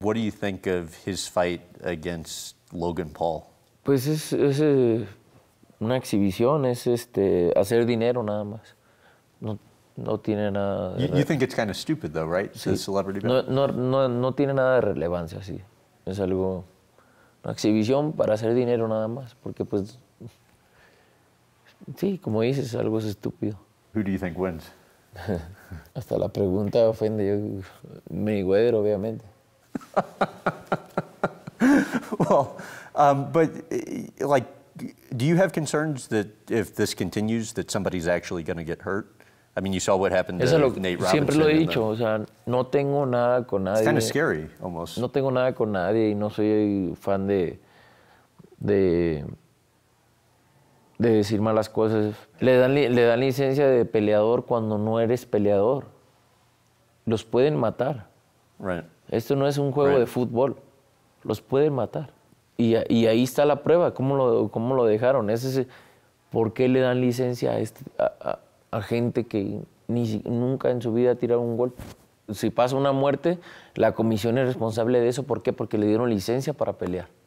What do you think of his fight against Logan Paul? Pues es, eh, una exhibición, es este hacer dinero nada más. No, no tiene nada. De you, think it's kind of stupid though, right? Sí. The celebrity no, no, no, no tiene nada de relevancia, sí. Es algo una exhibición para hacer dinero nada más, porque pues sí, como dices, algo es estúpido. Who do you think wins? Hasta la pregunta ofende yo, mi obviamente. well, um, but eh, like, do you have concerns that if this continues, that somebody's actually going to get hurt? I mean, you saw what happened Eso to lo, Nate Robinson. Siempre lo he dicho, o sea, no tengo nada con nadie. It's kind of scary, almost. No tengo nada con nadie y no soy fan de, de, de decir malas cosas. Le dan, le dan licencia de peleador cuando no eres peleador. Los pueden matar. Esto no es un juego de fútbol. Los pueden matar. Y, ahí está la prueba, cómo lo, lo dejaron. ese, ¿Por qué le dan licencia a, este, a, gente que ni, nunca en su vida ha tirado un golpe? Si pasa una muerte, la comisión es responsable de eso. ¿Por qué? Porque le dieron licencia para pelear.